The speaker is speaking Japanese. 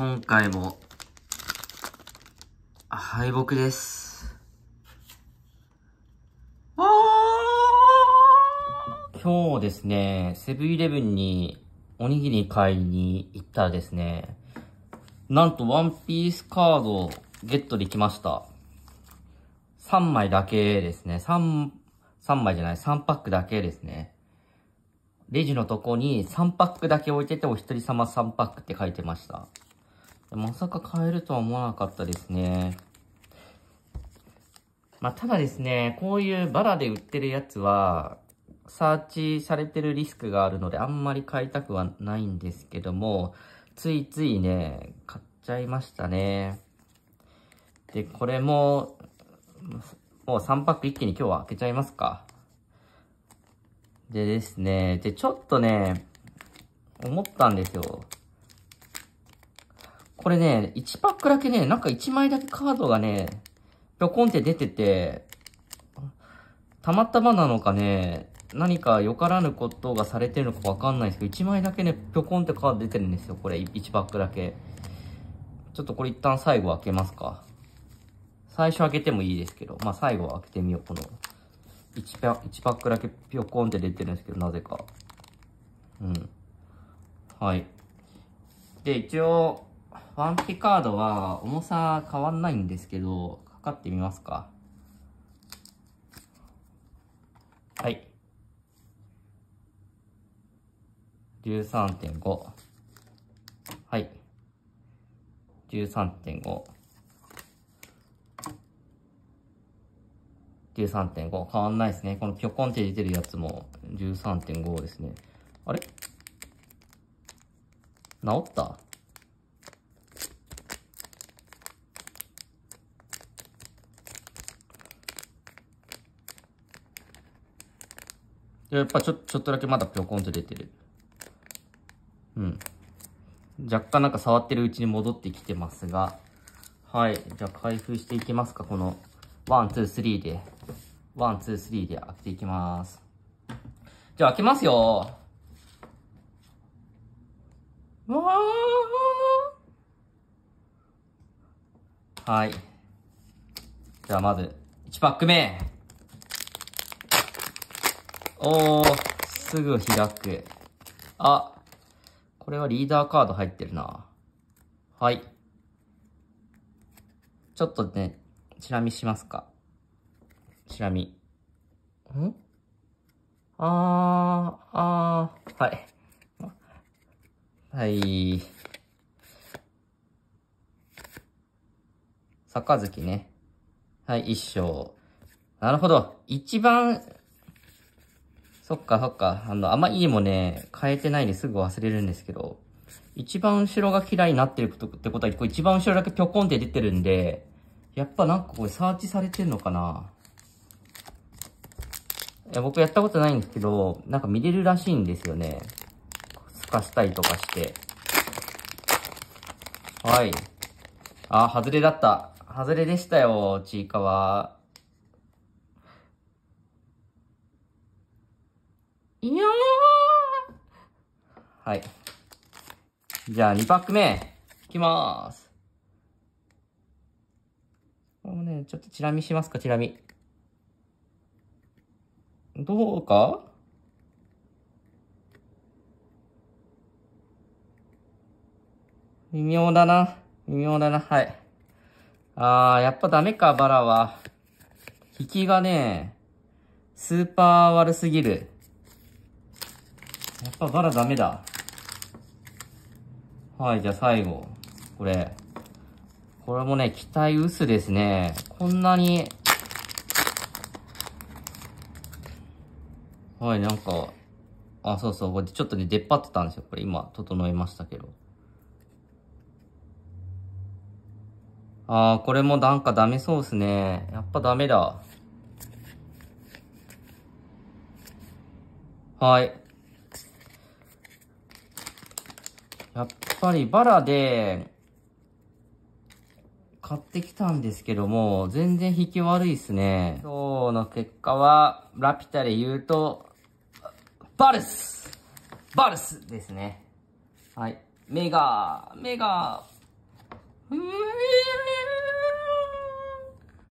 今回も、敗北です。今日ですね、セブンイレブンにおにぎり買いに行ったらですね、なんとワンピースカードをゲットできました。3枚だけですね。3、3枚じゃない、3パックだけですね。レジのとこに3パックだけ置いてて、お一人様3パックって書いてました。まさか買えるとは思わなかったですね。まあ、ただですね、こういうバラで売ってるやつは、サーチされてるリスクがあるので、あんまり買いたくはないんですけども、ついついね、買っちゃいましたね。で、これも、もう3パック一気に今日は開けちゃいますか。でですね、で、ちょっとね、思ったんですよ。これね、1パックだけね、なんか1枚だけカードがね、ぴょこんって出てて、たまたまなのかね、何かよからぬことがされてるのかわかんないですけど、1枚だけね、ぴょこんってカード出てるんですよ、これ、1パックだけ。ちょっとこれ一旦最後開けますか。最初開けてもいいですけど、まあ最後開けてみよう、この。1パ ,1 パックだけぴょこんって出てるんですけど、なぜか。うん。はい。で、一応、ワンピカードは重さ変わんないんですけど、かかってみますか。はい。13.5。はい。13.5。13.5変わんないですね。このピョコンって出てるやつも13.5ですね。あれ治ったやっぱちょちょっとだけまだぴょこんと出てる。うん。若干なんか触ってるうちに戻ってきてますが、はい。じゃあ開封していきますか。この、ワン、ツー、スリーで。ワン、ツー、スリーで開けていきます。じゃあ開けますよわーはい。じゃあまず、1パック目。おー、すぐ開く。あ、これはリーダーカード入ってるな。はい。ちょっとね、チラ見しますか。チラ見。んあー、あー、はい。はい。坂月ね。はい、一章。なるほど。一番そっかそっか。あの、あんまいいもね、変えてないですぐ忘れるんですけど、一番後ろが嫌いになってることってことは、こ一番後ろだけぴょこんって出てるんで、やっぱなんかこれサーチされてんのかないや、僕やったことないんですけど、なんか見れるらしいんですよね。透かしたりとかして。はい。あ、外れだった。外れでしたよ、ちいかは。はい。じゃあ、2パック目、いきまーす。これもね、ちょっとチラ見しますか、チラ見。どうか微妙だな。微妙だな。はい。あー、やっぱダメか、バラは。引きがね、スーパー悪すぎる。やっぱバラダメだ。はい、じゃあ最後。これ。これもね、期待薄ですね。こんなに。はい、なんか、あ、そうそう、これちょっとね、出っ張ってたんですよ。これ今、整えましたけど。あー、これもなんかダメそうですね。やっぱダメだ。はい。やっぱりバラで、買ってきたんですけども、全然引き悪いっすね。今日の結果は、ラピュタで言うと、バルスバルスですね。はい。メガメガうー